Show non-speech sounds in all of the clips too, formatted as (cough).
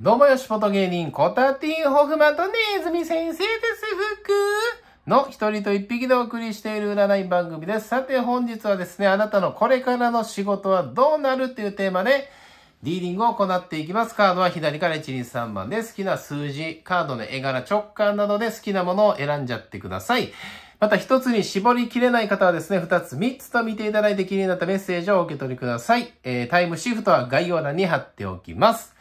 どうもよし、フォト芸人、コタティン・ホフマンとネズミ先生です、ふくの一人と一匹でお送りしている占い番組です。さて本日はですね、あなたのこれからの仕事はどうなるっていうテーマで、ディーリングを行っていきます。カードは左から123番で好きな数字、カードの絵柄、直感などで好きなものを選んじゃってください。また一つに絞りきれない方はですね、二つ、三つと見ていただいて気になったメッセージをお受け取りください。えー、タイムシフトは概要欄に貼っておきます。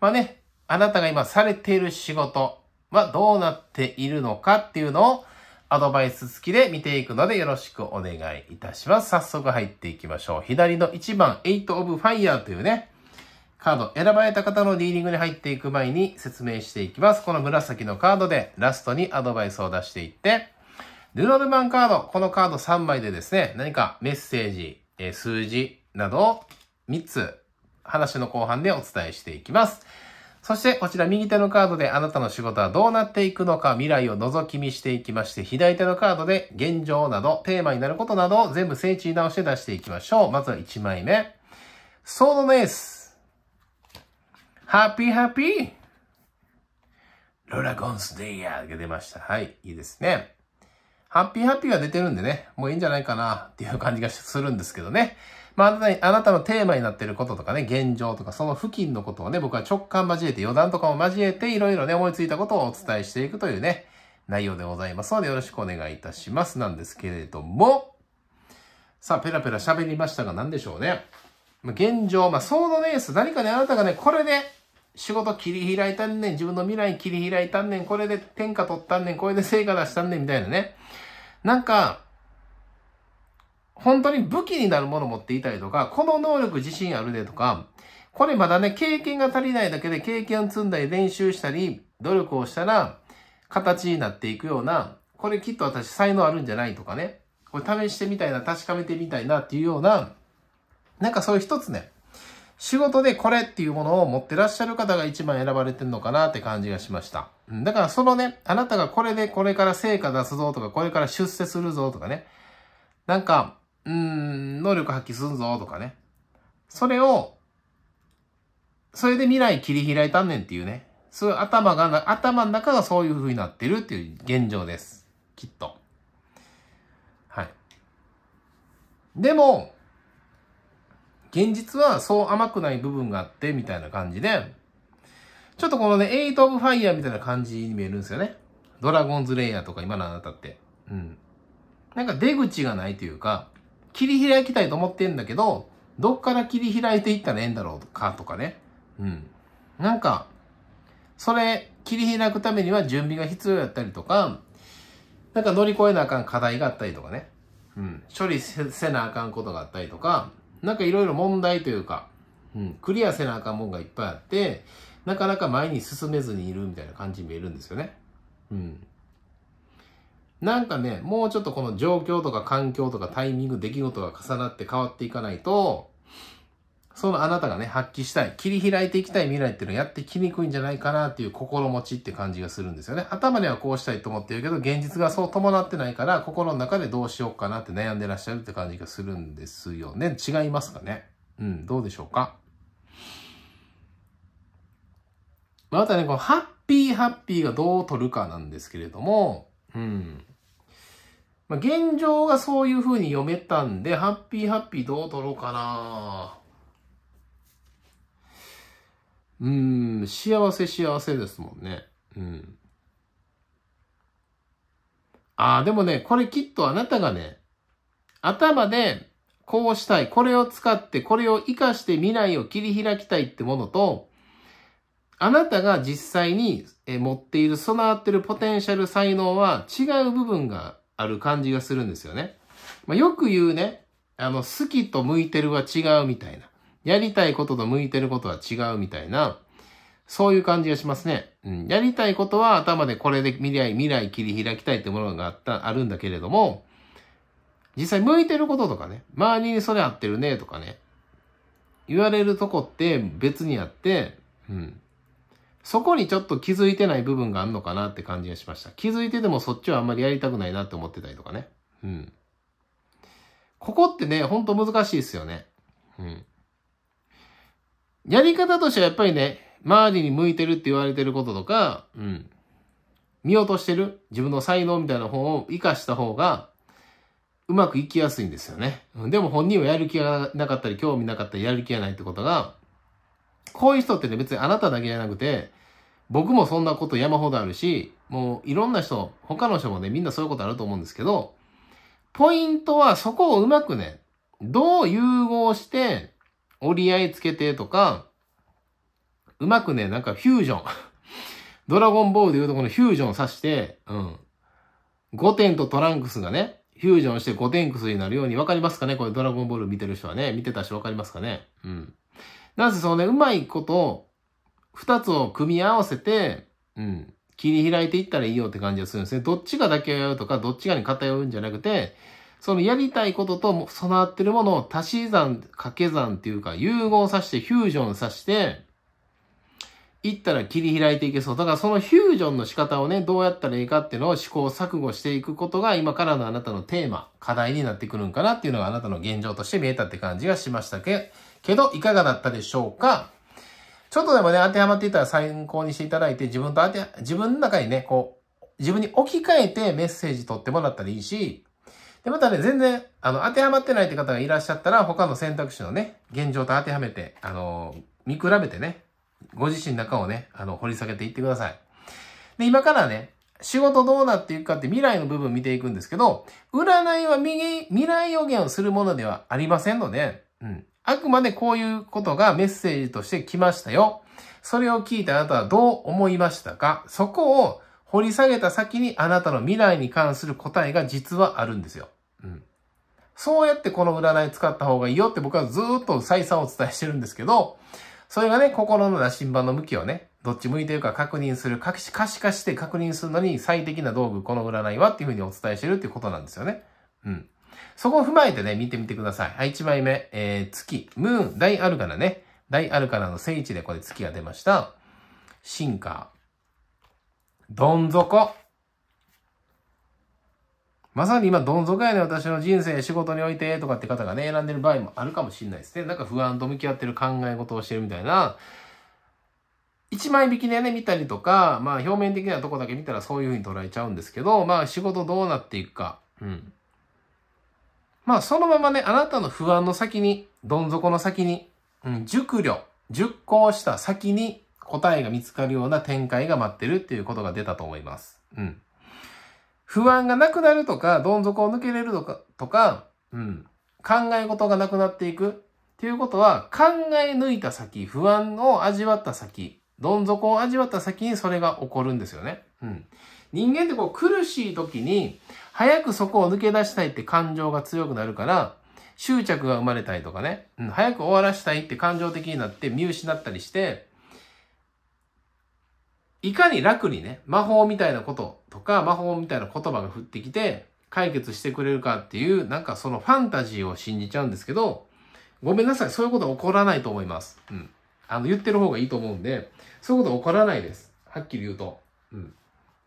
まあね、あなたが今されている仕事はどうなっているのかっていうのをアドバイス付きで見ていくのでよろしくお願いいたします。早速入っていきましょう。左の1番、8 of Fire というね、カード、選ばれた方のディーリングに入っていく前に説明していきます。この紫のカードでラストにアドバイスを出していって、ルノルマンカード、このカード3枚でですね、何かメッセージ、数字などを3つ話の後半でお伝えしていきます。そしてこちら右手のカードであなたの仕事はどうなっていくのか未来を覗き見していきまして、左手のカードで現状など、テーマになることなどを全部整地に直して出していきましょう。まずは1枚目。ソードネース。ハッピーハッピー。ロラゴンスデイヤーが出ました。はい、いいですね。ハッピーハッピーが出てるんでね、もういいんじゃないかなっていう感じがするんですけどね。まあ、あなたのテーマになっていることとかね、現状とか、その付近のことをね、僕は直感交えて、余談とかも交えて、いろいろね、思いついたことをお伝えしていくというね、内容でございますので、よろしくお願いいたします。なんですけれども、さあ、ペラペラ喋りましたが、何でしょうね。現状、まあ、ソードレース、何かね、あなたがね、これで、仕事切り開いたんねん、自分の未来切り開いたんねん、これで天下取ったんねん、これで成果出したんねん、みたいなね。なんか、本当に武器になるものを持っていたりとか、この能力自信あるねとか、これまだね、経験が足りないだけで経験を積んだり練習したり、努力をしたら、形になっていくような、これきっと私才能あるんじゃないとかね、これ試してみたいな、確かめてみたいなっていうような、なんかそういう一つね、仕事でこれっていうものを持ってらっしゃる方が一番選ばれてるのかなって感じがしました。だからそのね、あなたがこれでこれから成果出すぞとか、これから出世するぞとかね、なんか、うん、能力発揮すんぞとかね。それを、それで未来切り開いたんねんっていうね。そういう頭が、頭の中がそういう風になってるっていう現状です。きっと。はい。でも、現実はそう甘くない部分があって、みたいな感じで、ちょっとこのね、エイト・オブ・ファイヤーみたいな感じに見えるんですよね。ドラゴンズ・レイヤーとか今のあなたって。うん。なんか出口がないというか、切り開きたいと思ってんだけど、どっから切り開いていったらええんだろうかとかね。うん。なんか、それ、切り開くためには準備が必要やったりとか、なんか乗り越えなあかん課題があったりとかね。うん。処理せなあかんことがあったりとか、なんかいろいろ問題というか、うん。クリアせなあかんもんがいっぱいあって、なかなか前に進めずにいるみたいな感じに見えるんですよね。うん。なんかね、もうちょっとこの状況とか環境とかタイミング、出来事が重なって変わっていかないと、そのあなたがね、発揮したい、切り開いていきたい未来っていうのをやってきにくいんじゃないかなっていう心持ちって感じがするんですよね。頭ではこうしたいと思ってるけど、現実がそう伴ってないから、心の中でどうしようかなって悩んでらっしゃるって感じがするんですよね。違いますかねうん、どうでしょうかまたね、このハッピーハッピーがどう取るかなんですけれども、うん。まあ、現状がそういう風に読めたんで、ハッピーハッピーどう取ろうかなうん、幸せ幸せですもんね。うん。ああ、でもね、これきっとあなたがね、頭でこうしたい、これを使って、これを活かして未来を切り開きたいってものと、あなたが実際に持っている備わってるポテンシャル才能は違う部分がある感じがするんですよね。まあ、よく言うね、あの、好きと向いてるは違うみたいな。やりたいことと向いてることは違うみたいな。そういう感じがしますね。うん。やりたいことは頭でこれで未来、未来切り開きたいってものがあった、あるんだけれども、実際向いてることとかね、周りにそれ合ってるねとかね、言われるとこって別にあって、うん。そこにちょっと気づいてない部分があるのかなって感じがしました。気づいててもそっちはあんまりやりたくないなって思ってたりとかね。うん。ここってね、ほんと難しいですよね。うん。やり方としてはやっぱりね、周りに向いてるって言われてることとか、うん。見落としてる自分の才能みたいな方を活かした方が、うまくいきやすいんですよね。でも本人はやる気がなかったり、興味なかったり、やる気がないってことが、こういう人ってね、別にあなただけじゃなくて、僕もそんなこと山ほどあるし、もういろんな人、他の人もね、みんなそういうことあると思うんですけど、ポイントはそこをうまくね、どう融合して折り合いつけてとか、うまくね、なんかフュージョン。(laughs) ドラゴンボールでいうとこのフュージョンさして、うん。5点とトランクスがね、フュージョンして5点クスになるように分かりますかねこれドラゴンボール見てる人はね、見てた人分かりますかねうん。なぜそのね、うまいこと、二つを組み合わせて、うん、切り開いていったらいいよって感じがするんですね。どっちがだけをやるとか、どっちがに偏るんじゃなくて、そのやりたいことと備わってるものを足し算、掛け算っていうか、融合させて、フュージョンさせて、いったら切り開いていけそう。だからそのフュージョンの仕方をね、どうやったらいいかっていうのを試行錯誤していくことが今からのあなたのテーマ、課題になってくるんかなっていうのがあなたの現状として見えたって感じがしましたけど、けど、いかがだったでしょうかちょっとでもね、当てはまっていたら参考にしていただいて、自分と当て、自分の中にね、こう、自分に置き換えてメッセージ取ってもらったらいいし、で、またね、全然、あの、当てはまってないって方がいらっしゃったら、他の選択肢のね、現状と当てはめて、あの、見比べてね、ご自身の中をね、あの、掘り下げていってください。で、今からね、仕事どうなっていくかって未来の部分見ていくんですけど、占いは未来予言をするものではありませんので、うん。あくまでこういうことがメッセージとして来ましたよ。それを聞いてあなたはどう思いましたかそこを掘り下げた先にあなたの未来に関する答えが実はあるんですよ。うん。そうやってこの占い使った方がいいよって僕はずっと再三お伝えしてるんですけど、それがね、心の羅針盤の向きをね、どっち向いてるか確認する、可視化して確認するのに最適な道具、この占いはっていうふうにお伝えしてるっていうことなんですよね。うん。そこを踏まえてね、見てみてください。はい、1枚目。えー、月、ムーン、大アルカナね。大アルカナの聖地でこれ月が出ました。シンカー。どん底。まさに今、どん底やね、私の人生、仕事において、とかって方がね、選んでる場合もあるかもしれないですね。なんか不安と向き合ってる考え事をしてるみたいな、一枚引きでね、見たりとか、まあ表面的なとこだけ見たらそういうふうに捉えちゃうんですけど、まあ仕事どうなっていくか、うん。まあそのままね、あなたの不安の先に、どん底の先に、うん、熟慮、熟考した先に答えが見つかるような展開が待ってるっていうことが出たと思います。うん。不安がなくなるとか、どん底を抜けれるとか、とか、うん。考え事がなくなっていくっていうことは、考え抜いた先、不安を味わった先、どん底を味わった先にそれが起こるんですよね。うん。人間ってこう苦しい時に、早くそこを抜け出したいって感情が強くなるから、執着が生まれたりとかね、うん、早く終わらしたいって感情的になって見失ったりして、いかに楽にね、魔法みたいなこととか、魔法みたいな言葉が降ってきて、解決してくれるかっていう、なんかそのファンタジーを信じちゃうんですけど、ごめんなさい、そういうこと起こらないと思います。うん。あの、言ってる方がいいと思うんで、そういうこと起こらないです。はっきり言うと。うん。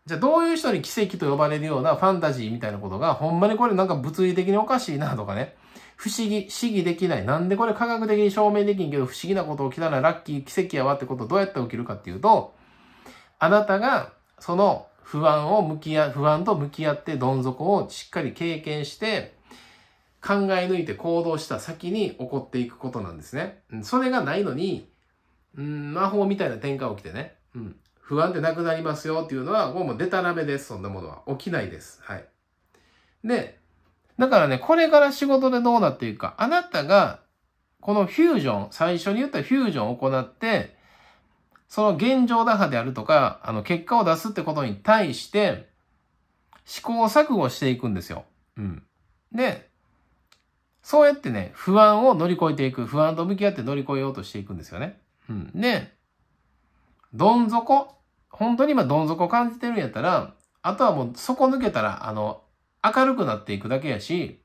じゃあどういう人に奇跡と呼ばれるようなファンタジーみたいなことが、ほんまにこれなんか物理的におかしいなとかね。不思議、不思議できない。なんでこれ科学的に証明できんけど不思議なこと起きたらラッキー、奇跡やわってことどうやって起きるかっていうと、あなたがその不安を向き合、不安と向き合ってどん底をしっかり経験して、考え抜いて行動した先に起こっていくことなんですね。それがないのに、うん、魔法みたいな展開起きてね。うん。不安でなくなりますよっていうのは、もうデタラメです。そんなものは。起きないです。はい。で、だからね、これから仕事でどうなっていくか。あなたが、このフュージョン、最初に言ったフュージョンを行って、その現状打破であるとか、あの、結果を出すってことに対して、試行錯誤していくんですよ。うん。で、そうやってね、不安を乗り越えていく。不安と向き合って乗り越えようとしていくんですよね。うん。で、どん底本当に今どん底を感じてるんやったら、あとはもう底抜けたら、あの、明るくなっていくだけやし、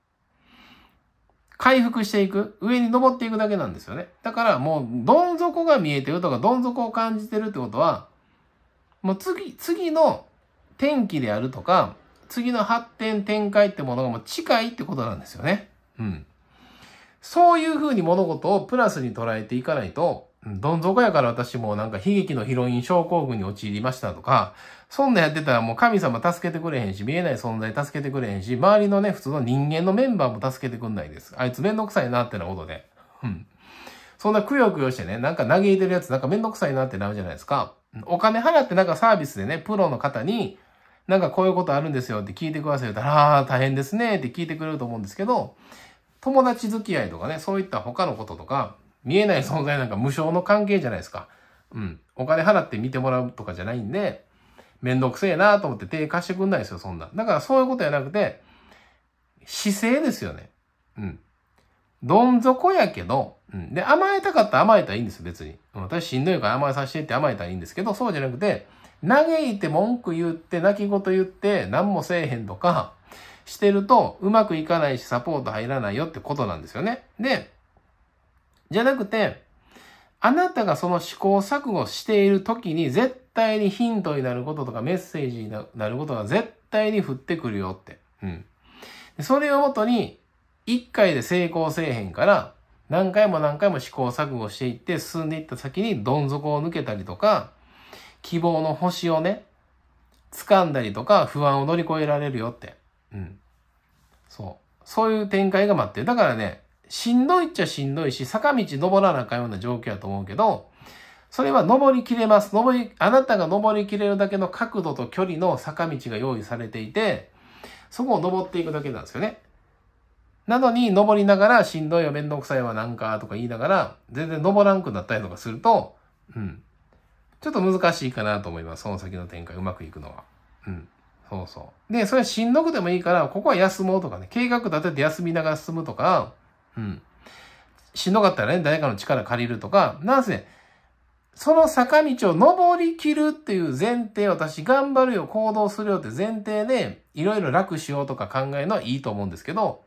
回復していく、上に登っていくだけなんですよね。だからもう、どん底が見えてるとか、どん底を感じてるってことは、もう次、次の天気であるとか、次の発展展開ってものがもう近いってことなんですよね。うん。そういうふうに物事をプラスに捉えていかないと、どん底やから私もなんか悲劇のヒロイン症候群に陥りましたとか、そんなやってたらもう神様助けてくれへんし、見えない存在助けてくれへんし、周りのね、普通の人間のメンバーも助けてくんないです。あいつめんどくさいなってなことで。うん。そんなくよくよしてね、なんか嘆いてるやつなんかめんどくさいなってなるじゃないですか。お金払ってなんかサービスでね、プロの方に、なんかこういうことあるんですよって聞いてください言ったら、ああ、大変ですねって聞いてくれると思うんですけど、友達付き合いとかね、そういった他のこととか、見えない存在なんか無償の関係じゃないですか。うん。お金払って見てもらうとかじゃないんで、めんどくせえなと思って手貸してくんないですよ、そんな。だからそういうことじゃなくて、姿勢ですよね。うん。どん底やけど、うん。で、甘えたかったら甘えたらいいんです、別に。私しんどいから甘えさせてって甘えたらいいんですけど、そうじゃなくて、嘆いて文句言って、泣き言言って、何もせえへんとか、してると、うまくいかないし、サポート入らないよってことなんですよね。で、じゃなくて、あなたがその試行錯誤している時に絶対にヒントになることとかメッセージになることが絶対に降ってくるよって。うん。それをもとに、一回で成功せえへんから、何回も何回も試行錯誤していって進んでいった先にどん底を抜けたりとか、希望の星をね、掴んだりとか不安を乗り越えられるよって。うん。そう。そういう展開が待ってる。だからね、しんどいっちゃしんどいし、坂道登らなあかんような状況やと思うけど、それは登りきれます。登り、あなたが登りきれるだけの角度と距離の坂道が用意されていて、そこを登っていくだけなんですよね。なのに、登りながら、しんどいよ、めんどくさいわ、なんか、とか言いながら、全然登らんくなったりとかすると、うん。ちょっと難しいかなと思います。その先の展開、うまくいくのは。うん。そうそう。で、それはしんどくてもいいから、ここは休もうとかね、計画立てて休みながら進むとか、うん。しんどかったらね、誰かの力借りるとか、なんせ、その坂道を登り切るっていう前提、を私頑張るよ、行動するよって前提で、いろいろ楽しようとか考えるのはいいと思うんですけど、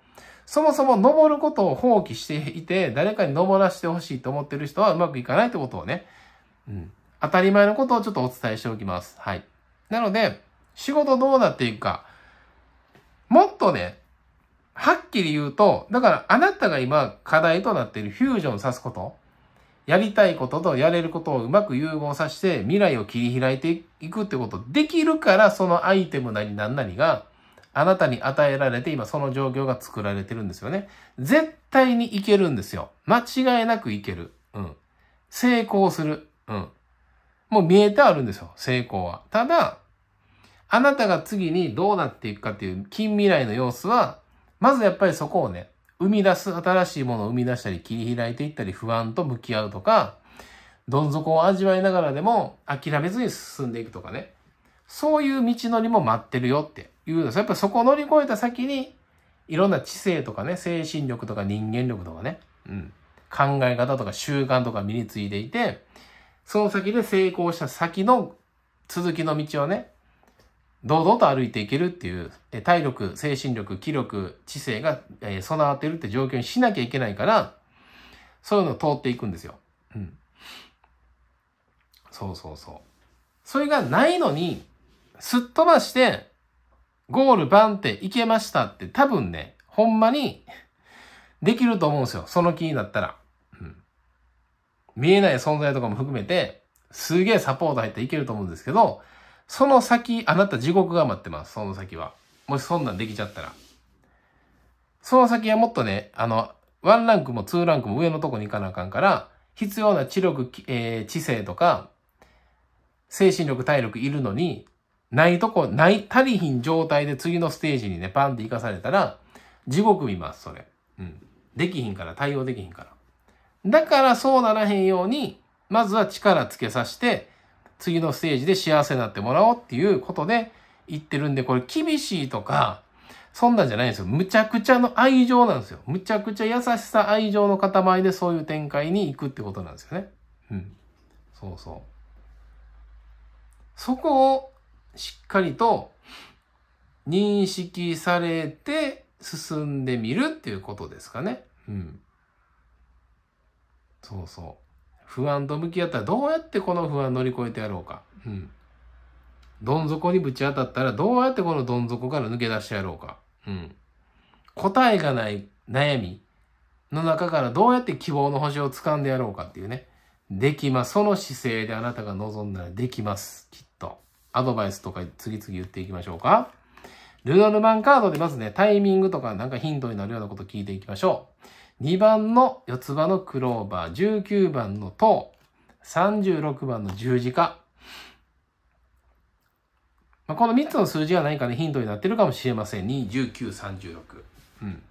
そもそも登ることを放棄していて、誰かに登らせてほしいと思ってる人はうまくいかないってことをね、うん、当たり前のことをちょっとお伝えしておきます。はい。なので、仕事どうなっていくか、もっとね、はっきり言うと、だからあなたが今課題となっているフュージョンさすこと、やりたいこととやれることをうまく融合させて未来を切り開いていくってことできるからそのアイテムなり何なりがあなたに与えられて今その状況が作られてるんですよね。絶対にいけるんですよ。間違いなくいける。うん。成功する。うん。もう見えてあるんですよ。成功は。ただ、あなたが次にどうなっていくかっていう近未来の様子はまずやっぱりそこをね、生み出す、新しいものを生み出したり、切り開いていったり、不安と向き合うとか、どん底を味わいながらでも諦めずに進んでいくとかね。そういう道のりも待ってるよっていうやっぱそこを乗り越えた先に、いろんな知性とかね、精神力とか人間力とかね、うん、考え方とか習慣とか身についていて、その先で成功した先の続きの道をね、堂々と歩いていけるっていう、え体力、精神力、気力、知性が、え備わってるって状況にしなきゃいけないから、そういうのを通っていくんですよ。うん。そうそうそう。それがないのに、すっ飛ばして、ゴールバンって行けましたって多分ね、ほんまに、できると思うんですよ。その気になったら。うん。見えない存在とかも含めて、すげえサポート入っていけると思うんですけど、その先、あなた地獄が待ってます、その先は。もしそんなんできちゃったら。その先はもっとね、あの、ワンランクもツーランクも上のとこに行かなあかんから、必要な知力、えー、知性とか、精神力、体力いるのに、ないとこ、ない、足りひん状態で次のステージにね、パンって行かされたら、地獄見ます、それ。うん。できひんから、対応できひんから。だからそうならへんように、まずは力つけさして、次のステージで幸せになってもらおうっていうことで言ってるんで、これ厳しいとか、そんなんじゃないんですよ。むちゃくちゃの愛情なんですよ。むちゃくちゃ優しさ、愛情の塊でそういう展開に行くってことなんですよね。うん。そうそう。そこをしっかりと認識されて進んでみるっていうことですかね。うん。そうそう。不安と向き合ったらどうやってこの不安乗り越えてやろうか。うん。どん底にぶち当たったらどうやってこのどん底から抜け出してやろうか。うん。答えがない悩みの中からどうやって希望の星を掴んでやろうかっていうね。できます。その姿勢であなたが望んだらできます。きっと。アドバイスとか次々言っていきましょうか。ルノルマンカードでまずね、タイミングとかなんかヒントになるようなこと聞いていきましょう。2番の四つ葉のクローバー、19番の塔、36番の十字架。まあ、この3つの数字が何かね、ヒントになってるかもしれません。2、19、36。うん。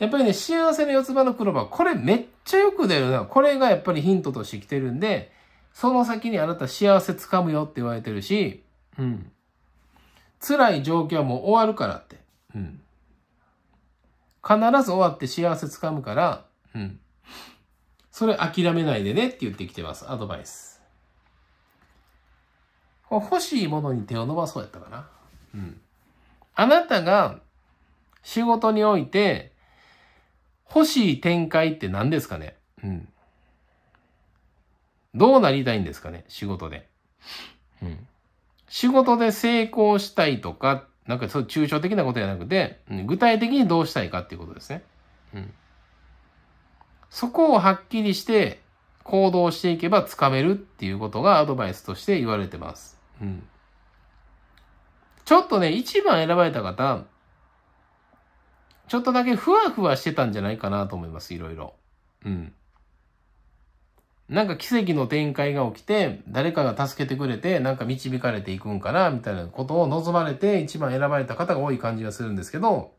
やっぱりね、幸せの四つ葉のクローバー、これめっちゃよく出るな。これがやっぱりヒントとしてきてるんで、その先にあなた幸せつかむよって言われてるし、うん。辛い状況はもう終わるからって。うん。必ず終わって幸せつかむから、うん。それ諦めないでねって言ってきてます。アドバイス。欲しいものに手を伸ばそうやったかな。うん。あなたが仕事において欲しい展開って何ですかねうん。どうなりたいんですかね仕事で。うん。仕事で成功したいとかっなんかそう抽象的なことじゃなくて、具体的にどうしたいかっていうことですね。うん。そこをはっきりして行動していけばつかめるっていうことがアドバイスとして言われてます。うん。ちょっとね、一番選ばれた方、ちょっとだけふわふわしてたんじゃないかなと思います、いろいろ。うん。なんか奇跡の展開が起きて、誰かが助けてくれて、なんか導かれていくんかな、みたいなことを望まれて一番選ばれた方が多い感じがするんですけど、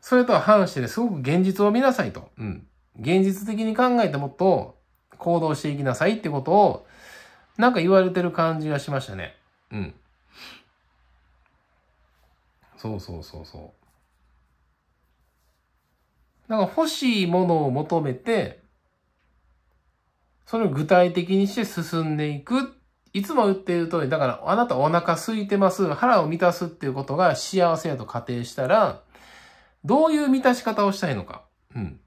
それとは反してね、すごく現実を見なさいと。うん。現実的に考えてもっと行動していきなさいってことを、なんか言われてる感じがしましたね。うん。そうそうそうそう。なんか欲しいものを求めて、それを具体的にして進んでいく。いつも言っている通り、だからあなたお腹空いてます。腹を満たすっていうことが幸せやと仮定したら、どういう満たし方をしたいのか。うん。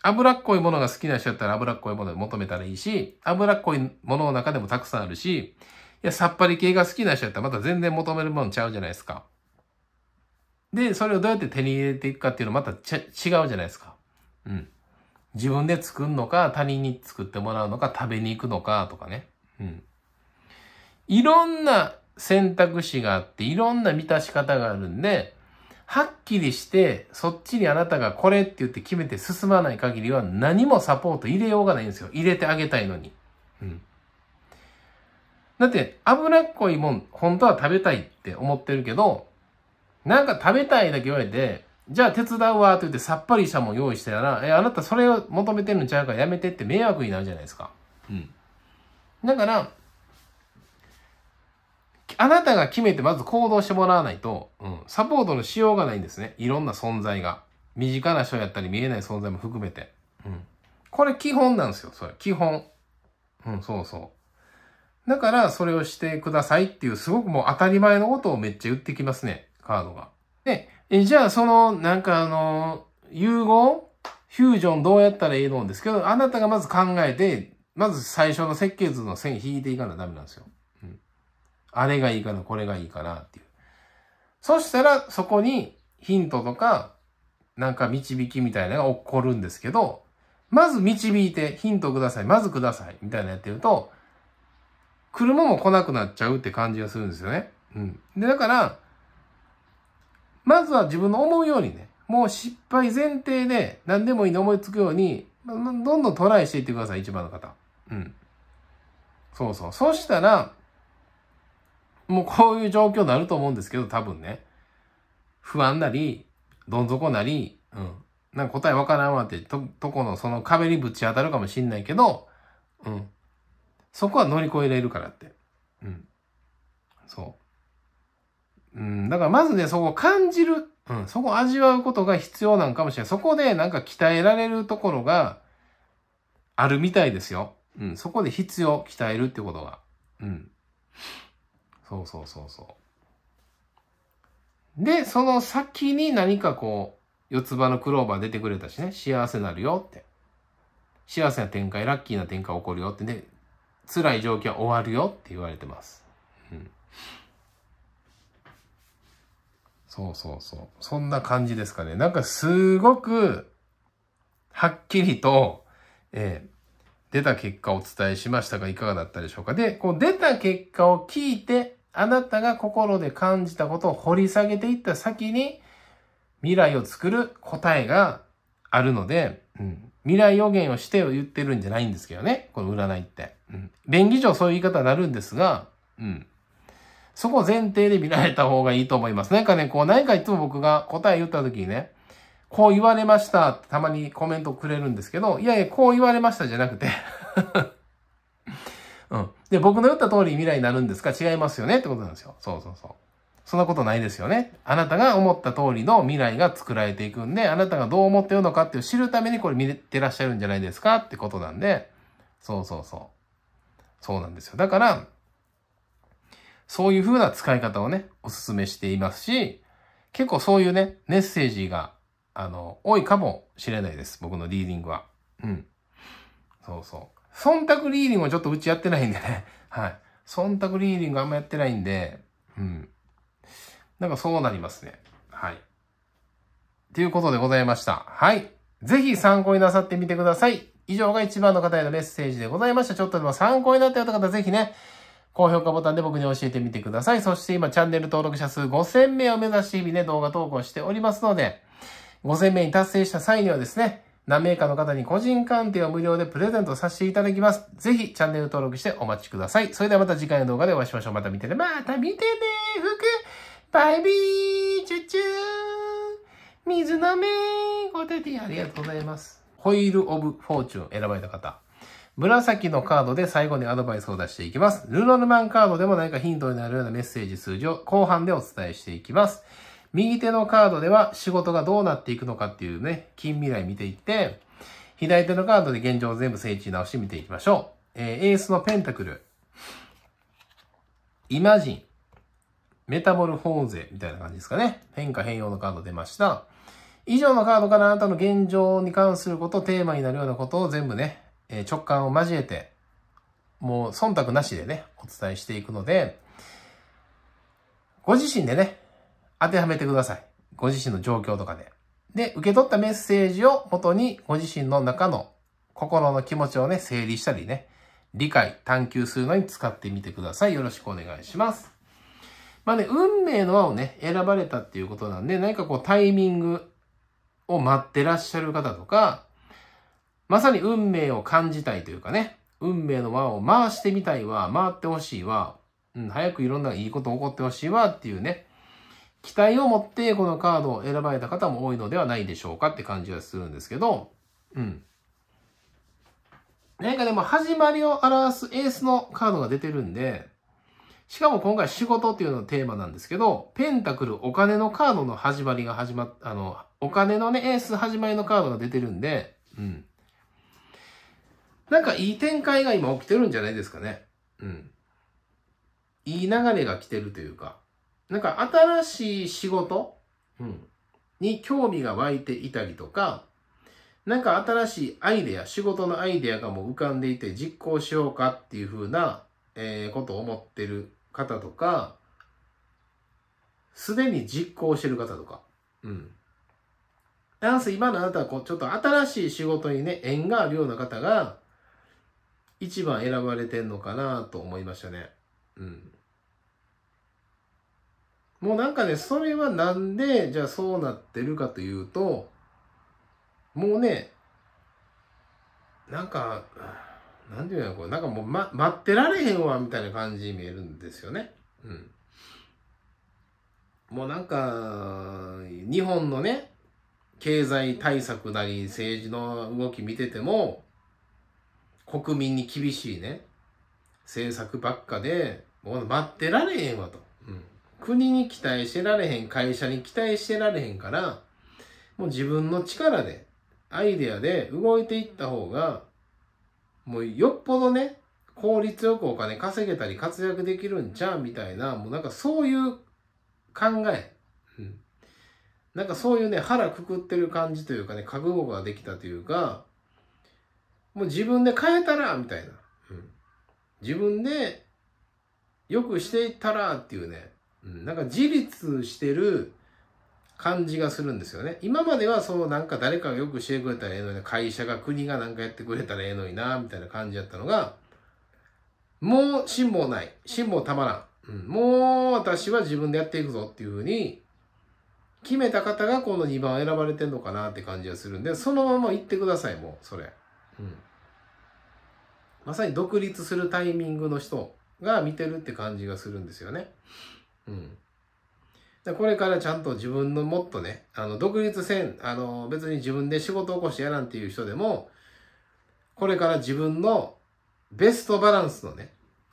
脂っこいものが好きな人だったら脂っこいものを求めたらいいし、脂っこいものの中でもたくさんあるし、いや、さっぱり系が好きな人だったらまた全然求めるものちゃうじゃないですか。で、それをどうやって手に入れていくかっていうのまた違うじゃないですか。うん。自分で作るのか、他人に作ってもらうのか、食べに行くのかとかね。うん。いろんな選択肢があって、いろんな満たし方があるんで、はっきりして、そっちにあなたがこれって言って決めて進まない限りは何もサポート入れようがないんですよ。入れてあげたいのに。うん。だって、脂っこいもん、本当は食べたいって思ってるけど、なんか食べたいだけ言われて、じゃあ手伝うわと言ってさっぱりしたもん用意してやな。え、あなたそれを求めてるんちゃうからやめてって迷惑になるじゃないですか。うん。だから、あなたが決めてまず行動してもらわないと、うん、サポートのしようがないんですね。いろんな存在が。身近な人やったり見えない存在も含めて。うん。これ基本なんですよ、それ。基本。うん、そうそう。だから、それをしてくださいっていう、すごくもう当たり前のことをめっちゃ言ってきますね、カードが。で、え、じゃあ、その、なんかあの、融合フュージョンどうやったらいいのですけど、あなたがまず考えて、まず最初の設計図の線引いていかなダメなんですよ。うん。あれがいいかな、これがいいかなっていう。そしたら、そこにヒントとか、なんか導きみたいなのが起こるんですけど、まず導いて、ヒントください、まずください、みたいなやってると、車も来なくなっちゃうって感じがするんですよね。うん。で、だから、まずは自分の思うようにね、もう失敗前提で何でもいいの思いつくように、どんどんトライしていってください、一番の方。うん。そうそう。そしたら、もうこういう状況になると思うんですけど、多分ね。不安なり、どん底なり、うん。なんか答えわからんわってと、とこのその壁にぶち当たるかもしんないけど、うん。そこは乗り越えれるからって。うん。そう。うん、だからまずね、そこを感じる。うん、そこを味わうことが必要なんかもしれない。そこでなんか鍛えられるところがあるみたいですよ。うん、そこで必要、鍛えるってことが。うん。そうそうそうそう。で、その先に何かこう、四つ葉のクローバー出てくれたしね、幸せになるよって。幸せな展開、ラッキーな展開起こるよってね、辛い状況は終わるよって言われてます。そうそうそう。そんな感じですかね。なんかすごく、はっきりと、えー、出た結果をお伝えしましたが、いかがだったでしょうか。で、こう出た結果を聞いて、あなたが心で感じたことを掘り下げていった先に、未来を作る答えがあるので、うん、未来予言をしてを言ってるんじゃないんですけどね。この占いって。うん、便宜上そういう言い方になるんですが、うん。そこを前提で見られた方がいいと思います。なんかね、こう何かいつも僕が答え言った時にね、こう言われましたってたまにコメントくれるんですけど、いやいや、こう言われましたじゃなくて (laughs) うん。で、僕の言った通り未来になるんですか違いますよねってことなんですよ。そうそうそう。そんなことないですよね。あなたが思った通りの未来が作られていくんで、あなたがどう思ってるのかっていう知るためにこれ見てらっしゃるんじゃないですかってことなんで、そうそうそう。そうなんですよ。だから、そういう風な使い方をね、お勧めしていますし、結構そういうね、メッセージが、あの、多いかもしれないです。僕のリーディングは。うん。そうそう。忖度リーディングはちょっとうちやってないんでね。(laughs) はい。忖度リーディングあんまやってないんで、うん。なんかそうなりますね。はい。ということでございました。はい。ぜひ参考になさってみてください。以上が一番の方へのメッセージでございました。ちょっとでも参考になったよって方、ぜひね、高評価ボタンで僕に教えてみてください。そして今チャンネル登録者数5000名を目指し日々ね、動画投稿しておりますので、5000名に達成した際にはですね、何名かの方に個人鑑定を無料でプレゼントさせていただきます。ぜひチャンネル登録してお待ちください。それではまた次回の動画でお会いしましょう。また見てね。また見てね服バイビーチュチュー水飲めごててありがとうございます。ホイールオブフォーチュン選ばれた方。紫のカードで最後にアドバイスを出していきます。ルノルマンカードでも何かヒントになるようなメッセージ数字を後半でお伝えしていきます。右手のカードでは仕事がどうなっていくのかっていうね、近未来見ていって、左手のカードで現状を全部整地直して見ていきましょう。えー、エースのペンタクル。イマジン。メタボルフォーゼみたいな感じですかね。変化変容のカード出ました。以上のカードからあなたの現状に関すること、テーマになるようなことを全部ね、え直感を交えて、もう忖度なしでね、お伝えしていくので、ご自身でね、当てはめてください。ご自身の状況とかで。で、受け取ったメッセージを元に、ご自身の中の心の気持ちをね、整理したりね、理解、探求するのに使ってみてください。よろしくお願いします。まあね、運命の輪をね、選ばれたっていうことなんで、何かこうタイミングを待ってらっしゃる方とか、まさに運命を感じたいというかね、運命の輪を回してみたいわ、回ってほしいわ、うん、早くいろんないいこと起こってほしいわっていうね、期待を持ってこのカードを選ばれた方も多いのではないでしょうかって感じがするんですけど、うん。なんかでも始まりを表すエースのカードが出てるんで、しかも今回仕事っていうのがテーマなんですけど、ペンタクルお金のカードの始まりが始まっ、あの、お金のね、エース始まりのカードが出てるんで、うん。なんかいい展開が今起きてるんじゃないですかね。うん。いい流れが来てるというか、なんか新しい仕事、うん、に興味が湧いていたりとか、なんか新しいアイデア、仕事のアイデアがもう浮かんでいて実行しようかっていうふうな、えー、ことを思ってる方とか、すでに実行してる方とか、うん。なんせ今のあなたはこう、ちょっと新しい仕事にね、縁があるような方が、一番選ばれてんのかなと思いましたね。うん。もうなんかね、それはなんで、じゃあそうなってるかというと、もうね、なんか、なんていうのこれ、なんかもう、ま、待ってられへんわ、みたいな感じに見えるんですよね。うん。もうなんか、日本のね、経済対策なり、政治の動き見てても、国民に厳しいね、政策ばっかで、もう待ってられへんわと。うん、国に期待してられへん、会社に期待してられへんから、もう自分の力で、アイデアで動いていった方が、もうよっぽどね、効率よくお金稼げたり活躍できるんちゃうみたいな、もうなんかそういう考え、うん。なんかそういうね、腹くくってる感じというかね、覚悟ができたというか、もう自分で変えたら、みたいな。うん、自分で良くしていったらっていうね、うん、なんか自立してる感じがするんですよね。今まではそうなんか誰かがよくしてくれたらええのに会社が国がなんかやってくれたらええのにな、みたいな感じやったのが、もう辛抱ない。辛抱たまらん。うん、もう私は自分でやっていくぞっていうふうに、決めた方がこの2番を選ばれてんのかなって感じがするんで、そのまま行ってください、もう、それ。うん。まさに独立するタイミングの人が見てるって感じがするんですよね。うん。でこれからちゃんと自分のもっとね、あの、独立せん、あの、別に自分で仕事起こしてやなんていう人でも、これから自分のベストバランスのね、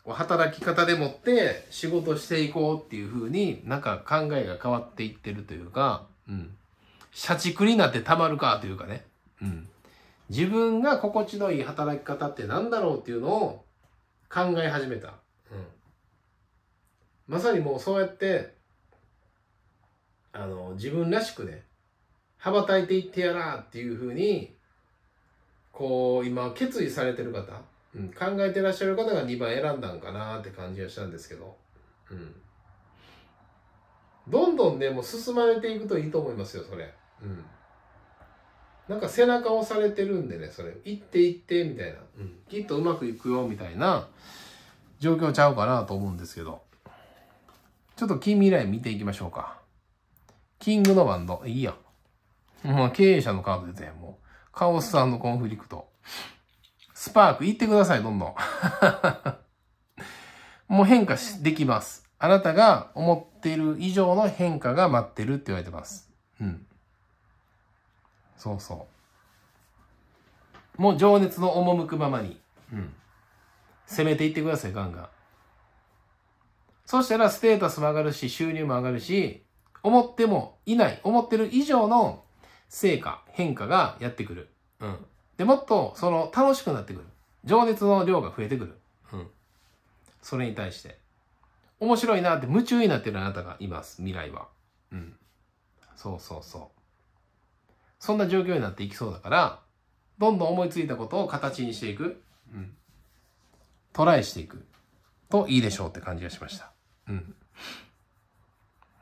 働き方でもって仕事していこうっていう風になんか考えが変わっていってるというか、うん。社畜になってたまるかというかね。うん。自分が心地のいい働き方って何だろうっていうのを考え始めた。うん、まさにもうそうやって、あの、自分らしくね、羽ばたいていってやらっていうふうに、こう、今決意されてる方、うん、考えてらっしゃる方が2番選んだんかなって感じがしたんですけど、うん。どんどんね、もう進まれていくといいと思いますよ、それ。うん。なんか背中押されてるんでね、それ、行って行ってみたいな、うん、きっとうまくいくよみたいな状況ちゃうかなと思うんですけど、ちょっと近未来見ていきましょうか。キングのバンド、いいや。まあ経営者のカード出て、もう、カオスさんのコンフリクト。スパーク、行ってください、どんどん。(laughs) もう変化し、できます。あなたが思っている以上の変化が待ってるって言われてます。うん。そうそう。もう情熱の赴くままに、うん。攻めていってください、ガンガン。そしたらステータスも上がるし、収入も上がるし、思ってもいない、思ってる以上の成果、変化がやってくる。うん。で、もっと、その、楽しくなってくる。情熱の量が増えてくる。うん。それに対して。面白いなって夢中になってるあなたがいます。未来は。うん。そうそうそう。そんな状況になっていきそうだから、どんどん思いついたことを形にしていく。うん。トライしていく。といいでしょうって感じがしました。うん。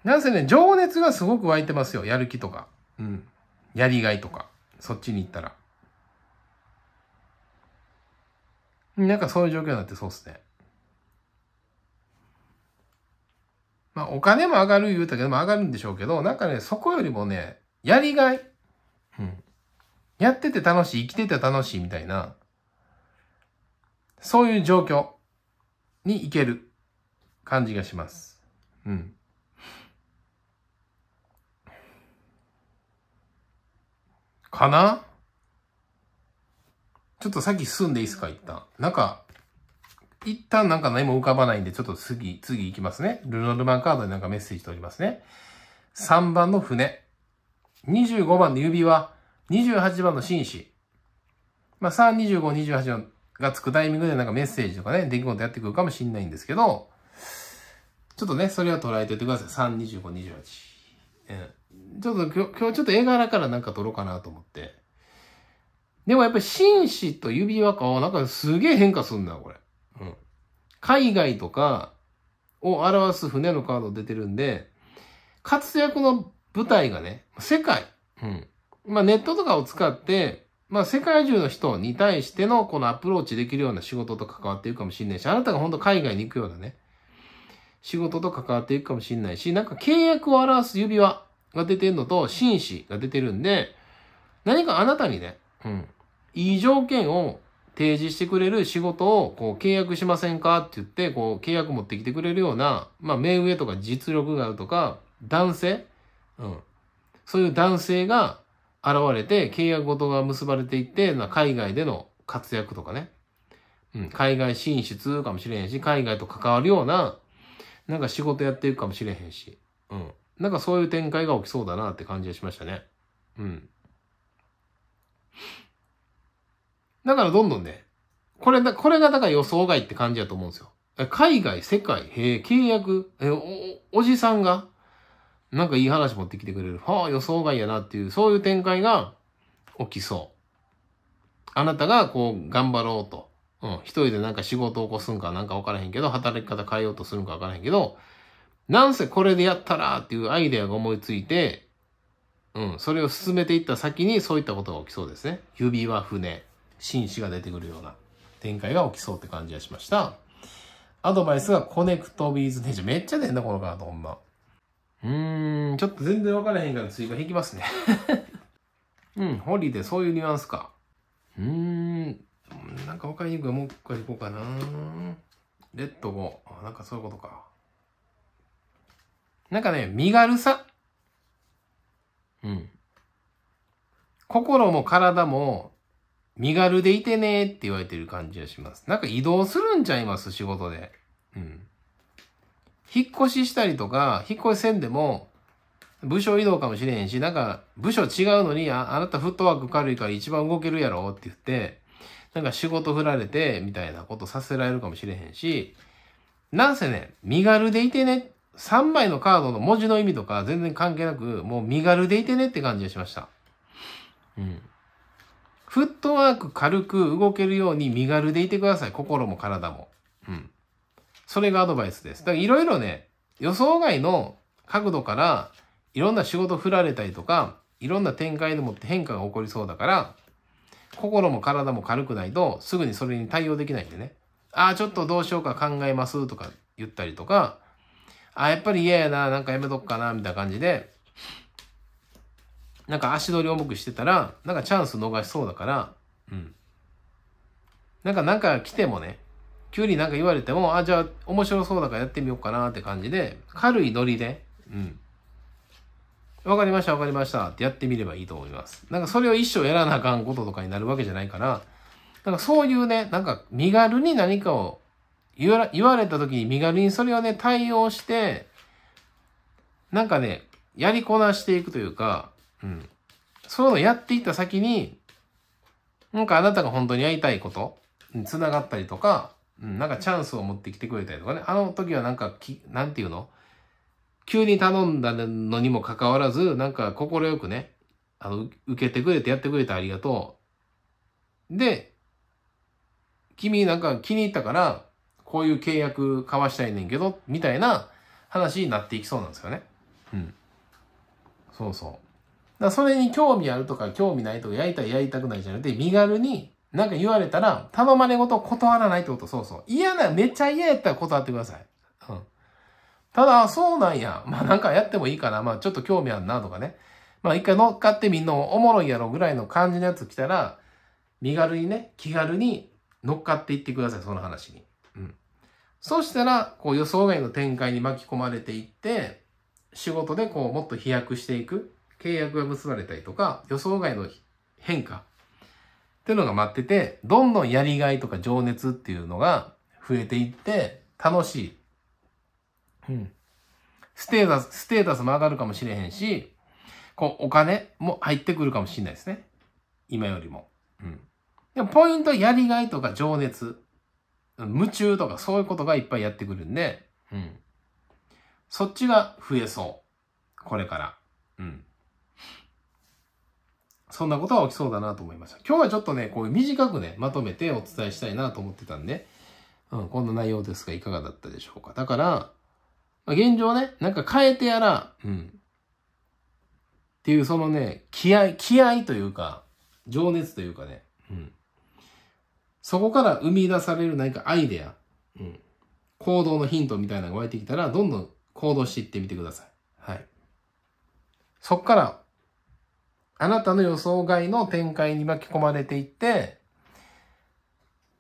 なんせね、情熱がすごく湧いてますよ。やる気とか。うん。やりがいとか。そっちに行ったら。なんかそういう状況になってそうっすね。まあお金も上がる言うたけど、も上がるんでしょうけど、なんかね、そこよりもね、やりがい。うん。やってて楽しい、生きてて楽しいみたいな、そういう状況に行ける感じがします。うん。かなちょっと先進んでいいですか、一旦。なんか、一旦なんか何も浮かばないんで、ちょっと次、次行きますね。ルノルマンカードになんかメッセージとりますね。3番の船。25番の指輪、28番の紳士、まあ、3、25、28がつくタイミングでなんかメッセージとかね、出来事やってくるかもしんないんですけど、ちょっとね、それは捉えておいてください。3、25、28。うん、ちょっと今日、今日ちょっと絵柄からなんか撮ろうかなと思って。でもやっぱり紳士と指輪か、なんかすげえ変化すんな、これ。うん。海外とかを表す船のカード出てるんで、活躍の舞台がね、世界。うん。まあ、ネットとかを使って、まあ、世界中の人に対してのこのアプローチできるような仕事と関わっていくかもしれないし、あなたが本当海外に行くようなね、仕事と関わっていくかもしれないし、なんか契約を表す指輪が出てるのと、紳士が出てるんで、何かあなたにね、うん、いい条件を提示してくれる仕事をこう契約しませんかって言って、こう契約持ってきてくれるような、まあ、目上とか実力があるとか、男性うん。そういう男性が現れて、契約ごとが結ばれていって、海外での活躍とかね。うん、海外進出かもしれへんし、海外と関わるような、なんか仕事やっていくかもしれへんし。うん。なんかそういう展開が起きそうだなって感じがしましたね。うん。だからどんどんね、これだ、これがだから予想外って感じだと思うんですよ。海外、世界、へ契約、えお、おじさんが、なんかいい話持ってきてくれる。はあ、予想外やなっていう、そういう展開が起きそう。あなたがこう、頑張ろうと。うん。一人でなんか仕事を起こすんかなんかわからへんけど、働き方変えようとするんかわからへんけど、なんせこれでやったらっていうアイデアが思いついて、うん。それを進めていった先にそういったことが起きそうですね。指輪船、紳士が出てくるような展開が起きそうって感じがしました。アドバイスがコネクトビーズネジ。めっちゃ出んな、このカード、ほんま。うーん、ちょっと全然分からへんから追加引きますね。うん、ホリーでそういうニュアンスか。うーん、なんか分かりにくいもう一回行こうかな。レッドも、あ、なんかそういうことか。なんかね、身軽さ。うん。心も体も身軽でいてねって言われてる感じがします。なんか移動するんちゃいます仕事で。うん。引っ越ししたりとか、引っ越しせんでも、部署移動かもしれへんし、なんか、部署違うのに、ああなたフットワーク軽いから一番動けるやろって言って、なんか仕事振られて、みたいなことさせられるかもしれへんし、なんせね、身軽でいてね、3枚のカードの文字の意味とか全然関係なく、もう身軽でいてねって感じがしました。うん。フットワーク軽く動けるように身軽でいてください。心も体も。うん。それがアドバイスです。だからいろいろね、予想外の角度からいろんな仕事振られたりとか、いろんな展開でもって変化が起こりそうだから、心も体も軽くないとすぐにそれに対応できないんでね。ああ、ちょっとどうしようか考えますとか言ったりとか、ああ、やっぱり嫌やな、なんかやめとくかな、みたいな感じで、なんか足取り重くしてたら、なんかチャンス逃しそうだから、うん。なんかなんか来てもね、急になんか言われても、あ、じゃあ面白そうだからやってみようかなって感じで、軽いノリで、うん。わかりました、わかりましたってやってみればいいと思います。なんかそれを一生やらなあかんこととかになるわけじゃないから、なんかそういうね、なんか身軽に何かを言わ言われた時に身軽にそれをね、対応して、なんかね、やりこなしていくというか、うん。そういうのやっていった先に、なんかあなたが本当にやりたいことに繋がったりとか、うん、なんかチャンスを持ってきてくれたりとかね。あの時はなんかき、なんていうの急に頼んだのにもかかわらず、なんか快くね、あの、受けてくれてやってくれてありがとう。で、君なんか気に入ったから、こういう契約交わしたいねんけど、みたいな話になっていきそうなんですよね。うん。そうそう。だそれに興味あるとか興味ないとか、やりたいやりたくないじゃなくて、身軽になんか言われたら、頼まれ事と断らないってこと、そうそう。嫌な、めっちゃ嫌やったら断ってください。うん。ただ、そうなんや。まあなんかやってもいいかな。まあちょっと興味あるなとかね。まあ一回乗っかってみんなおもろいやろぐらいの感じのやつ来たら、身軽にね、気軽に乗っかっていってください、その話に。うん。そしたら、こう予想外の展開に巻き込まれていって、仕事でこうもっと飛躍していく、契約が結ばれたりとか、予想外の変化っていうのが待ってて、どんどんやりがいとか情熱っていうのが増えていって、楽しい。うん。ステータス、ステータスも上がるかもしれへんし、こう、お金も入ってくるかもしれないですね。今よりも。うん。でも、ポイント、やりがいとか情熱、夢中とかそういうことがいっぱいやってくるんで、うん。そっちが増えそう。これから。うん。そんなことは起きそうだなと思いました。今日はちょっとね、こういう短くね、まとめてお伝えしたいなと思ってたんで、うん、こんな内容ですが、いかがだったでしょうか。だから、現状ね、なんか変えてやら、うん。っていうそのね、気合、気合というか、情熱というかね、うん。そこから生み出される何かアイデア、うん。行動のヒントみたいなのが湧いてきたら、どんどん行動していってみてください。はい。そっからあなたの予想外の展開に巻き込まれていって、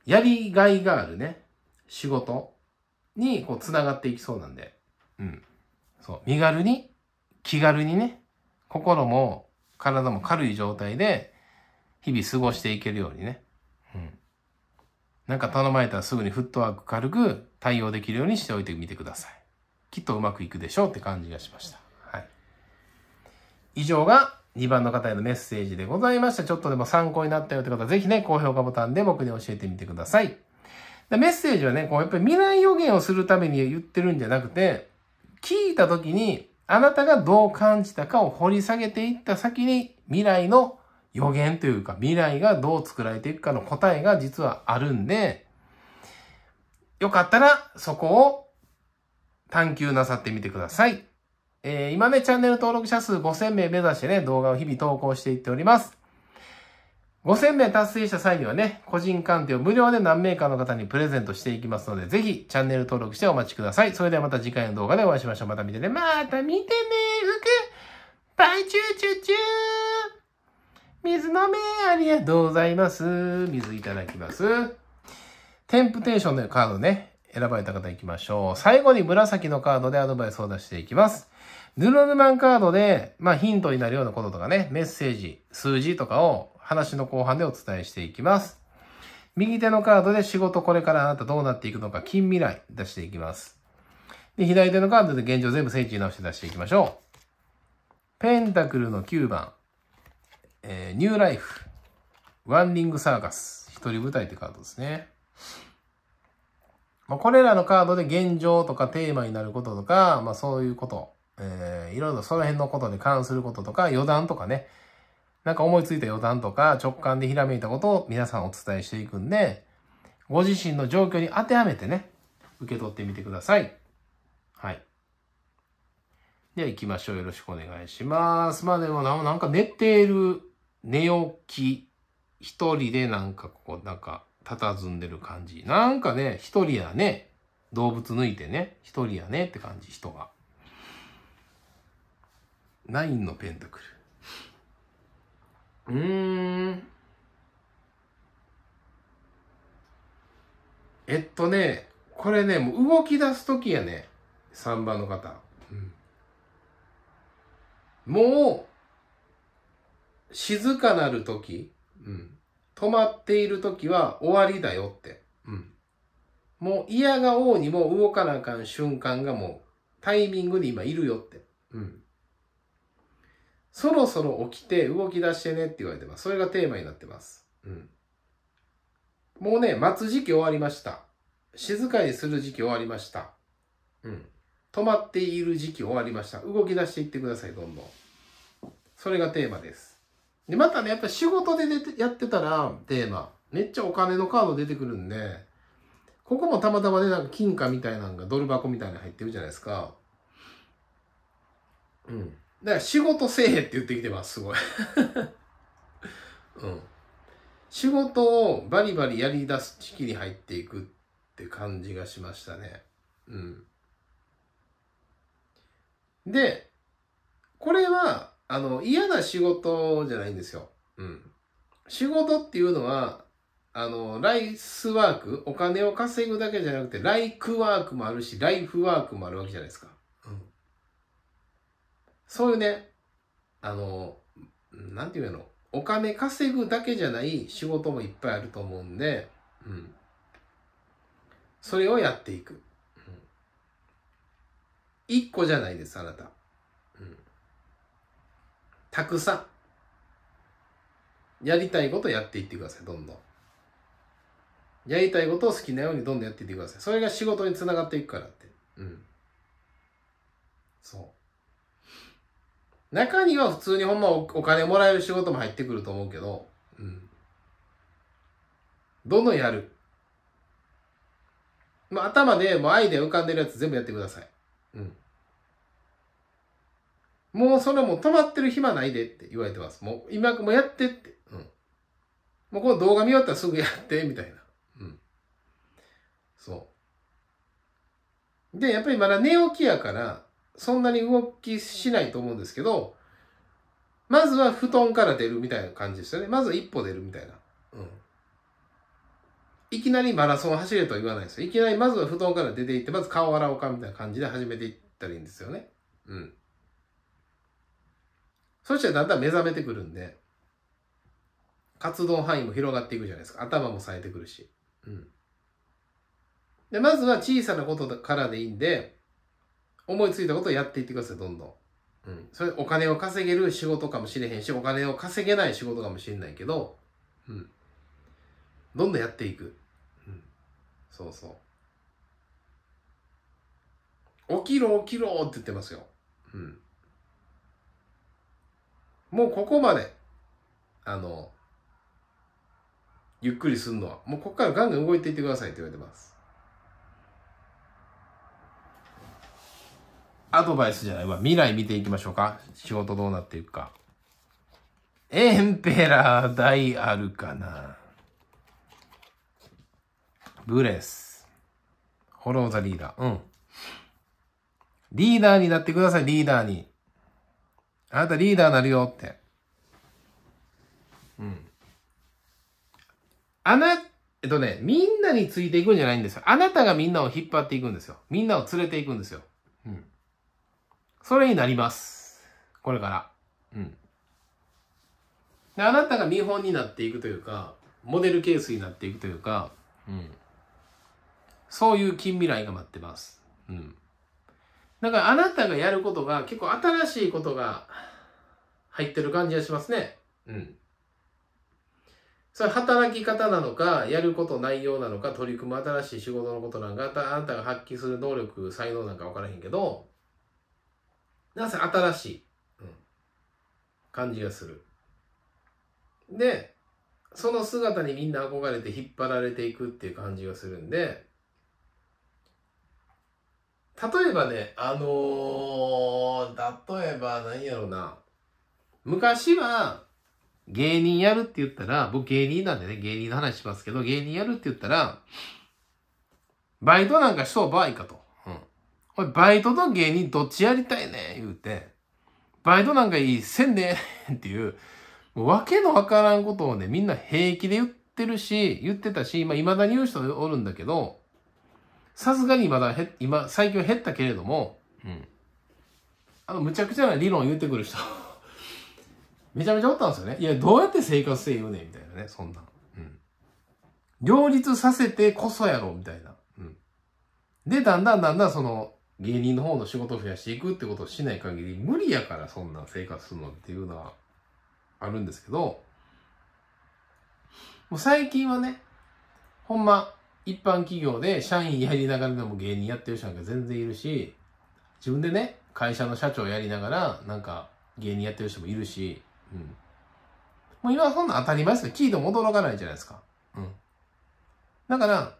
やりがいがあるね、仕事にこう繋がっていきそうなんで、うん。そう、身軽に、気軽にね、心も体も軽い状態で、日々過ごしていけるようにね、うん。なんか頼まれたらすぐにフットワーク軽く対応できるようにしておいてみてください。きっとうまくいくでしょうって感じがしました。はい。以上が2番の方へのメッセージでございました。ちょっとでも参考になったよって方、ぜひね、高評価ボタンで僕に教えてみてください。でメッセージはね、こう、やっぱり未来予言をするために言ってるんじゃなくて、聞いた時に、あなたがどう感じたかを掘り下げていった先に、未来の予言というか、未来がどう作られていくかの答えが実はあるんで、よかったら、そこを探求なさってみてください。えー、今ね、チャンネル登録者数5000名目指してね、動画を日々投稿していっております。5000名達成した際にはね、個人鑑定を無料で何名かの方にプレゼントしていきますので、ぜひチャンネル登録してお待ちください。それではまた次回の動画でお会いしましょう。また見てね。また見てねふくバイチューチューチュー水飲めありがとうございます。水いただきます。テンプテーションのカードね、選ばれた方いきましょう。最後に紫のカードでアドバイスを出していきます。ヌルヌマンカードで、まあヒントになるようなこととかね、メッセージ、数字とかを話の後半でお伝えしていきます。右手のカードで仕事これからあなたどうなっていくのか近未来出していきます。で、左手のカードで現状全部整地直して出していきましょう。ペンタクルの9番、えー、ニューライフ、ワンリングサーカス、一人舞台ってカードですね。まあ、これらのカードで現状とかテーマになることとか、まあそういうことえー、いろいろその辺のことに関することとか、余談とかね、なんか思いついた余談とか、直感でひらめいたことを皆さんお伝えしていくんで、ご自身の状況に当てはめてね、受け取ってみてください。はい。では行きましょう。よろしくお願いします。まあでもなんか寝ている、寝起き、一人でなんかこう、なんか、佇んでる感じ。なんかね、一人やね。動物抜いてね、一人やねって感じ、人が。ナインのペンタクル。うーん。えっとね、これね、もう動き出す時やね。3番の方。うん、もう、静かなる時、うん、止まっている時は終わりだよって。うん、もう嫌が王にも動かなあかん瞬間がもうタイミングに今いるよって。うんそろそろ起きて動き出してねって言われてます。それがテーマになってます。うん。もうね、待つ時期終わりました。静かにする時期終わりました。うん。止まっている時期終わりました。動き出していってください、どんどん。それがテーマです。で、またね、やっぱ仕事でやってたら、テーマ。めっちゃお金のカード出てくるんで、ここもたまたまね、なんか金貨みたいなのがドル箱みたいに入ってるじゃないですか。うん。だから仕事せえへんって言ってきてます、すごい。(laughs) うん。仕事をバリバリやり出す時期に入っていくって感じがしましたね。うん。で、これは、あの、嫌な仕事じゃないんですよ。うん。仕事っていうのは、あの、ライスワーク、お金を稼ぐだけじゃなくて、ライクワークもあるし、ライフワークもあるわけじゃないですか。そういうね、あの、なんていうの、お金稼ぐだけじゃない仕事もいっぱいあると思うんで、うん。それをやっていく。一、うん、個じゃないです、あなた。うん。たくさん。やりたいことやっていってください、どんどん。やりたいことを好きなようにどんどんやっていってください。それが仕事につながっていくからって。うん。そう。中には普通にほんまお金もらえる仕事も入ってくると思うけど、うん。どんやる。まあ、頭でもうアイデア浮かんでるやつ全部やってください。うん。もうそれも止まってる暇ないでって言われてます。もう今、もうやってって。うん。もうこの動画見終わったらすぐやって、みたいな。うん。そう。で、やっぱりまだ寝起きやから、そんなに動きしないと思うんですけど、まずは布団から出るみたいな感じですよね。まず一歩出るみたいな。うん。いきなりマラソン走れとは言わないですよ。いきなりまずは布団から出ていって、まず顔洗おうかみたいな感じで始めていったらいいんですよね。うん。そしたらだんだん目覚めてくるんで、活動範囲も広がっていくじゃないですか。頭も冴えてくるし。うん。で、まずは小さなことからでいいんで、思いついたことをやっていってください、どんどん。うん。それお金を稼げる仕事かもしれへんし、お金を稼げない仕事かもしれないけど、うん。どんどんやっていく。うん。そうそう。起きろ起きろって言ってますよ。うん。もうここまで、あの、ゆっくりすんのは、もうここからガンガン動いていってくださいって言われてます。アドバイスじゃないわ。未来見ていきましょうか。仕事どうなっていくか。エンペラー大あるかな。ブレス。フォローザリーダー。うん。リーダーになってください、リーダーに。あなたリーダーなるよって。うん。あな、えっとね、みんなについていくんじゃないんですよ。あなたがみんなを引っ張っていくんですよ。みんなを連れていくんですよ。それになります。これから。うん。で、あなたが見本になっていくというか、モデルケースになっていくというか、うん。そういう近未来が待ってます。うん。だからあなたがやることが結構新しいことが入ってる感じがしますね。うん。それ働き方なのか、やること内容なのか、取り組む新しい仕事のことなんか、あなたが発揮する能力、才能なんかわからへんけど、なんせ新しい、うん、感じがする。で、その姿にみんな憧れて引っ張られていくっていう感じがするんで、例えばね、あのー、例えば何やろうな。昔は芸人やるって言ったら、僕芸人なんでね、芸人の話しますけど、芸人やるって言ったら、バイトなんかしそうばいかと。俺、バイトと芸人どっちやりたいね言うて、バイトなんかいいせんで、(laughs) っていう、もうわけのわからんことをね、みんな平気で言ってるし、言ってたし、まあ、未だに言う人おるんだけど、さすがにまだへ、今、最近は減ったけれども、うん。あの、むちゃくちゃな理論言ってくる人 (laughs) めちゃめちゃおったんですよね。いや、どうやって生活せよねみたいなね、そんな。うん。両立させてこそやろ、みたいな。うん。で、だんだんだんだんその、芸人の方の仕事を増やしていくってことをしない限り無理やからそんな生活するのっていうのはあるんですけど、もう最近はね、ほんま一般企業で社員やりながらでも芸人やってる人なんか全然いるし、自分でね、会社の社長やりながらなんか芸人やってる人もいるし、うん。もう今はそんな当たり前ですけど、聞いても驚かないじゃないですか。うん。だから、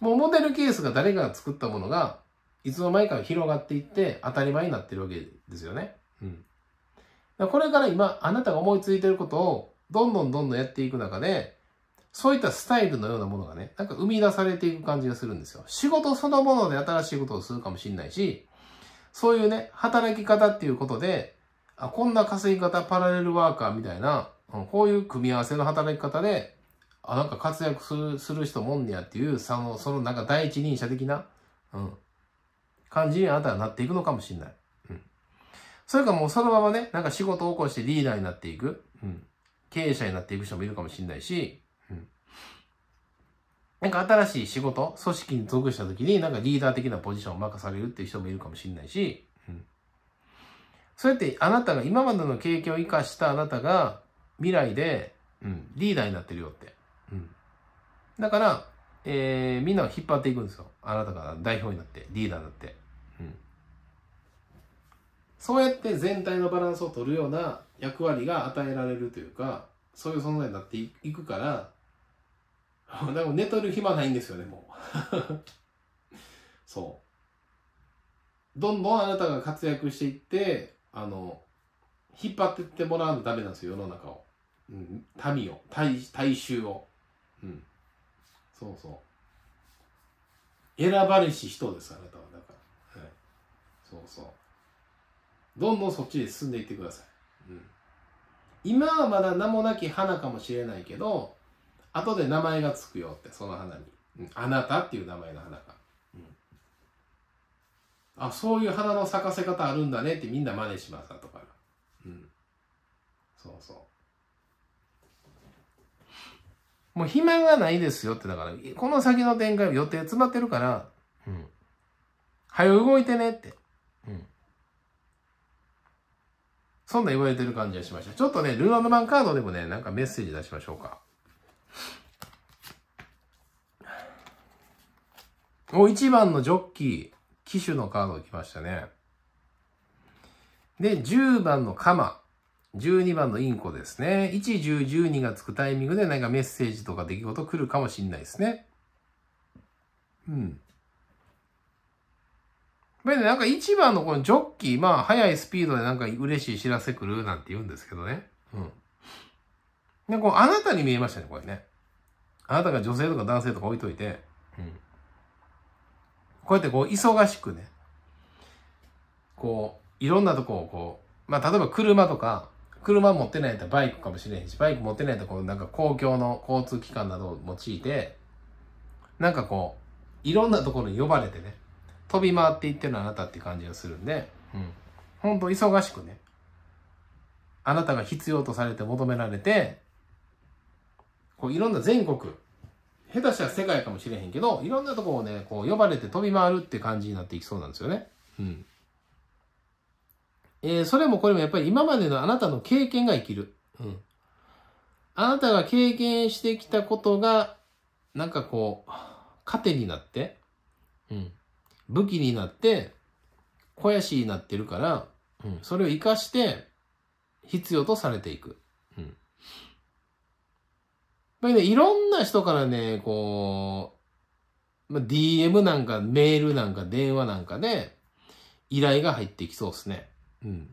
もうモデルケースが誰かが作ったものが、いつの間にか広がっていって当たり前になってるわけですよね。うん。これから今、あなたが思いついてることを、どんどんどんどんやっていく中で、そういったスタイルのようなものがね、なんか生み出されていく感じがするんですよ。仕事そのもので新しいことをするかもしれないし、そういうね、働き方っていうことで、あ、こんな稼ぎ方パラレルワーカーみたいな、こういう組み合わせの働き方で、あ、なんか活躍するする人もんねやっていう、その、そのなんか第一人者的な、うん、感じにあなたはなっていくのかもしれない。うん。それかもうそのままね、なんか仕事を起こしてリーダーになっていく。うん。経営者になっていく人もいるかもしれないし、うん。なんか新しい仕事、組織に属した時になんかリーダー的なポジションを任されるっていう人もいるかもしれないし、うん。そうやってあなたが、今までの経験を生かしたあなたが未来で、うん、リーダーになってるよって。うん。だから、えー、みんなを引っ張っていくんですよ。あなたが代表になって、リーダーになって。そうやって全体のバランスを取るような役割が与えられるというか、そういう存在になっていくから、(laughs) でも寝とる暇ないんですよね、もう。(laughs) そう。どんどんあなたが活躍していって、あの、引っ張ってってもらわなダメなんですよ、世の中を。うん、民を、大大衆を。うん。そうそう。選ばれし人です、あなたは。だから。はい。そうそう。どんどんそっちに進んでいってください。うん、今はまだ名もなき花かもしれないけど、後で名前がつくよって、その花に。あなたっていう名前の花が。うん、あ、そういう花の咲かせ方あるんだねってみんな真似します、後から。うん。そうそう。もう暇がないですよって、だから、この先の展開予定詰まってるから、うん。はよ動いてねって。そんな言われてる感じがしました。ちょっとね、ルーアンドマンカードでもね、なんかメッセージ出しましょうか。お、1番のジョッキー、騎手のカード来ましたね。で、10番のカマ、12番のインコですね。1、10、12がつくタイミングで何かメッセージとか出来事来るかもしんないですね。うん。これでなんか一番のこのジョッキー、まあ速いスピードでなんか嬉しい知らせ来るなんて言うんですけどね。うん。で、こうあなたに見えましたね、これね。あなたが女性とか男性とか置いといて、うん。こうやってこう忙しくね、こう、いろんなとこをこう、まあ例えば車とか、車持ってないとバイクかもしれへんし、バイク持ってないとこうなんか公共の交通機関などを用いて、なんかこう、いろんなところに呼ばれてね、飛び回っていってるあなたって感じがするんで、うん。本当忙しくね。あなたが必要とされて求められて、こういろんな全国、下手したら世界かもしれへんけど、いろんなとこをね、こう呼ばれて飛び回るって感じになっていきそうなんですよね。うん。えー、それもこれもやっぱり今までのあなたの経験が生きる。うん。あなたが経験してきたことが、なんかこう、糧になって、うん。武器になって、肥やしになってるから、うん、それを活かして、必要とされていく。うん。まね、いろんな人からね、こう、まあ、DM なんか、メールなんか、電話なんかで、依頼が入ってきそうですね。うん。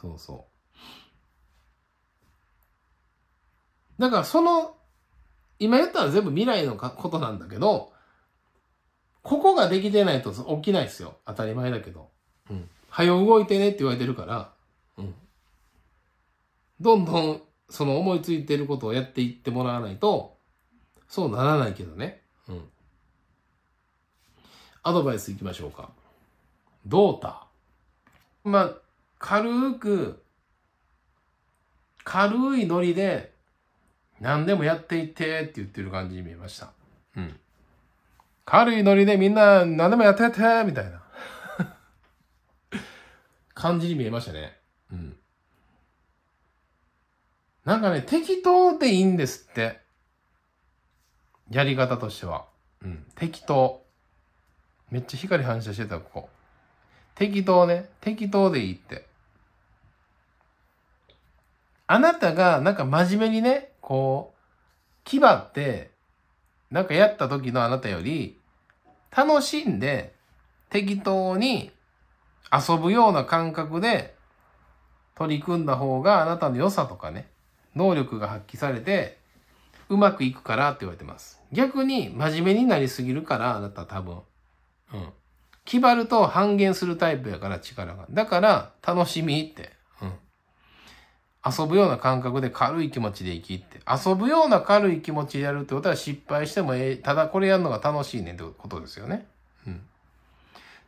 そうそう。だからその、今言ったら全部未来のことなんだけど、ここができてないと起きないですよ。当たり前だけど。うん。早動いてねって言われてるから、うん。どんどん、その思いついてることをやっていってもらわないと、そうならないけどね。うん。アドバイスいきましょうか。どうたまあ、軽く、軽いノリで、何でもやっていってって言ってる感じに見えました。うん。軽いノリでみんな何でもやってやって、みたいな (laughs) 感じに見えましたね。うん。なんかね、適当でいいんですって。やり方としては。うん。適当。めっちゃ光反射してた、ここ。適当ね。適当でいいって。あなたが、なんか真面目にね、こう、牙って、なんかやった時のあなたより、楽しんで、適当に遊ぶような感覚で取り組んだ方があなたの良さとかね、能力が発揮されて、うまくいくからって言われてます。逆に真面目になりすぎるから、あなた多分。うん。気張ると半減するタイプやから力が。だから、楽しみって。遊ぶような感覚で軽い気持ちで生きって。遊ぶような軽い気持ちでやるってことは失敗してもええ、ただこれやるのが楽しいねんってことですよね。うん。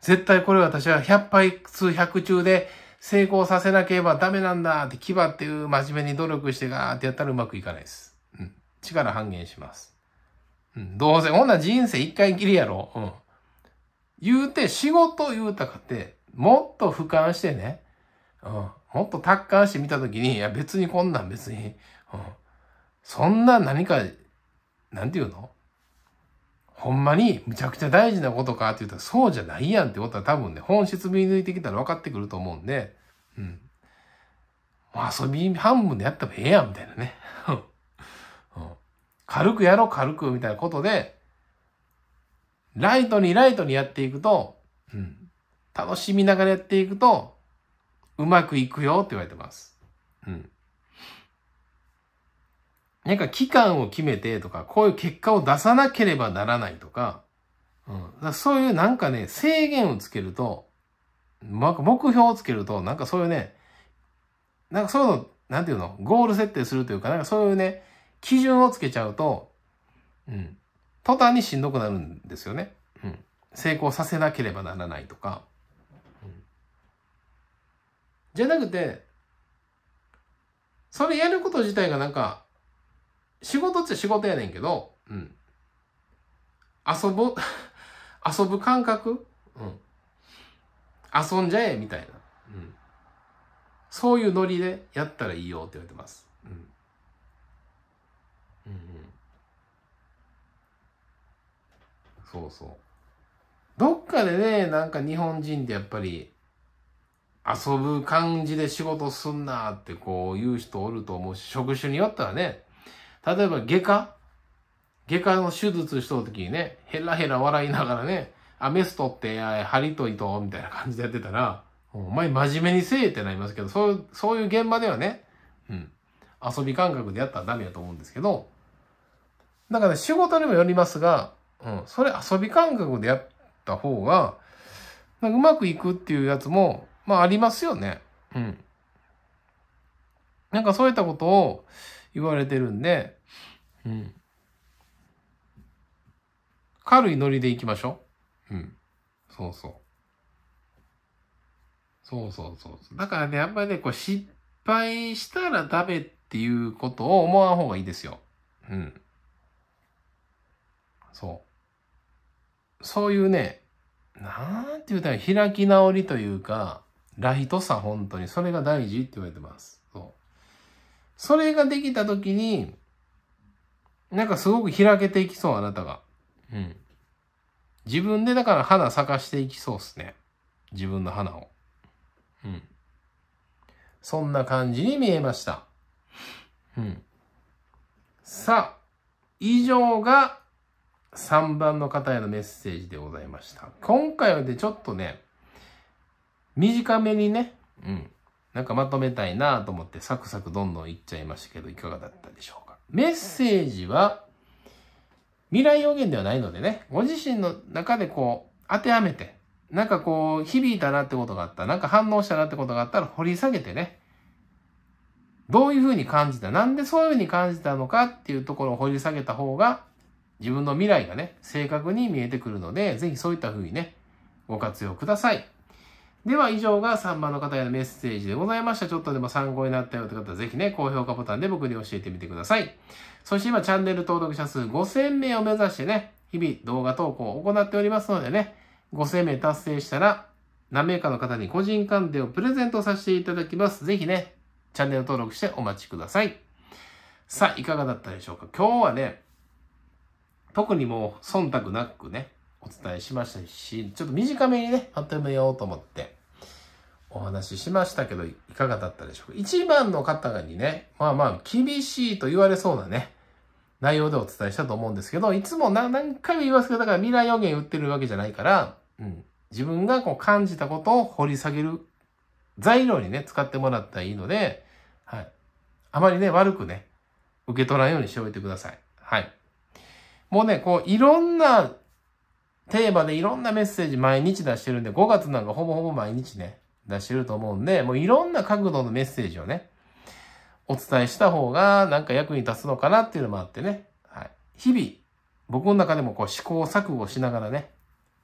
絶対これ私は100杯数100中で成功させなければダメなんだって牙っていう真面目に努力してガーってやったらうまくいかないです。うん。力半減します。うん。どうせ、ほんな人生一回きりやろ。うん。言うて仕事言うたかって、もっと俯瞰してね。うん。もっと達観してみたときに、いや別にこんなん別に、うん、そんな何か、なんていうのほんまにむちゃくちゃ大事なことかって言ったらそうじゃないやんってことは多分ね、本質見抜いてきたら分かってくると思うんで、うん。もう遊び半分でやったらええやんみたいなね。うん、軽くやろう軽くみたいなことで、ライトにライトにやっていくと、うん、楽しみながらやっていくと、うまくいくよって言われてます。うん。なんか期間を決めてとか、こういう結果を出さなければならないとか、うん、そういうなんかね、制限をつけると、目標をつけると、なんかそういうね、なんかそういうの、なんていうの、ゴール設定するというか、なんかそういうね、基準をつけちゃうと、うん、途端にしんどくなるんですよね。うん、成功させなければならないとか、じゃなくて、それやること自体がなんか、仕事っゃ仕事やねんけど、うん。遊ぶ (laughs) 遊ぶ感覚うん。遊んじゃえ、みたいな。うん。そういうノリでやったらいいよって言われてます。うん。うんうん。そうそう。どっかでね、なんか日本人ってやっぱり、遊ぶ感じで仕事すんなってこう言う人おると思うし、職種によったらね、例えば外科外科の手術しとるときにね、ヘラヘラ笑いながらね、アメス取って、針と糸みたいな感じでやってたら、お前真面目にせえってなりますけど、そういう、そういう現場ではね、うん、遊び感覚でやったらダメだと思うんですけど、だからね、仕事にもよりますが、うん、それ遊び感覚でやった方が、うまくいくっていうやつもまあありますよね。うん。なんかそういったことを言われてるんで、うん。軽いノリでいきましょう。うん。そうそう。そうそうそう。だからね、やっぱりね、こう失敗したらダメっていうことを思わん方がいいですよ。うん。そう。そういうね、なんて言うたら開き直りというか、ライトさ、本当に。それが大事って言われてます。そう。それができたときに、なんかすごく開けていきそう、あなたが。うん。自分でだから花咲かしていきそうっすね。自分の花を。うん。そんな感じに見えました。うん。さあ、以上が3番の方へのメッセージでございました。今回はでちょっとね、短めにね、うん。なんかまとめたいなと思ってサクサクどんどんいっちゃいましたけど、いかがだったでしょうか。メッセージは、未来予言ではないのでね、ご自身の中でこう、当てはめて、なんかこう、響いたなってことがあったなんか反応したなってことがあったら掘り下げてね、どういうふうに感じた、なんでそういうふうに感じたのかっていうところを掘り下げた方が、自分の未来がね、正確に見えてくるので、ぜひそういったふうにね、ご活用ください。では以上が3番の方へのメッセージでございました。ちょっとでも参考になったよって方はぜひね、高評価ボタンで僕に教えてみてください。そして今チャンネル登録者数5000名を目指してね、日々動画投稿を行っておりますのでね、5000名達成したら何名かの方に個人鑑定をプレゼントさせていただきます。ぜひね、チャンネル登録してお待ちください。さあ、いかがだったでしょうか今日はね、特にもう忖度なくね、お伝えしましたし、ちょっと短めにね、まとめようと思って、お話ししましたけど、いかがだったでしょうか。一番の方にね、まあまあ、厳しいと言われそうなね、内容でお伝えしたと思うんですけど、いつも何回も言いますけど、だから未来予言言ってるわけじゃないから、うん、自分がこう感じたことを掘り下げる材料にね、使ってもらったらいいので、はい。あまりね、悪くね、受け取らんようにしておいてください。はい。もうね、こう、いろんなテーマでいろんなメッセージ毎日出してるんで、5月なんかほぼほぼ毎日ね、出してると思うんで、もういろんな角度のメッセージをね、お伝えした方がなんか役に立つのかなっていうのもあってね、はい。日々、僕の中でもこう試行錯誤しながらね、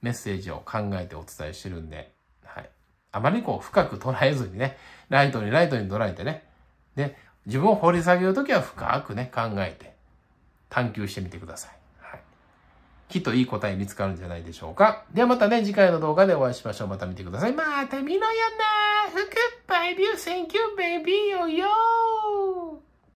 メッセージを考えてお伝えしてるんで、はい。あまりこう深く捉えずにね、ライトにライトに捉えてね、で、自分を掘り下げるときは深くね、考えて探求してみてください。きっといい答え見つかるんじゃないでしょうか。ではまたね、次回の動画でお会いしましょう。また見てください。また見ろよなー。福っぱいセンキュー、ベイビーよよー。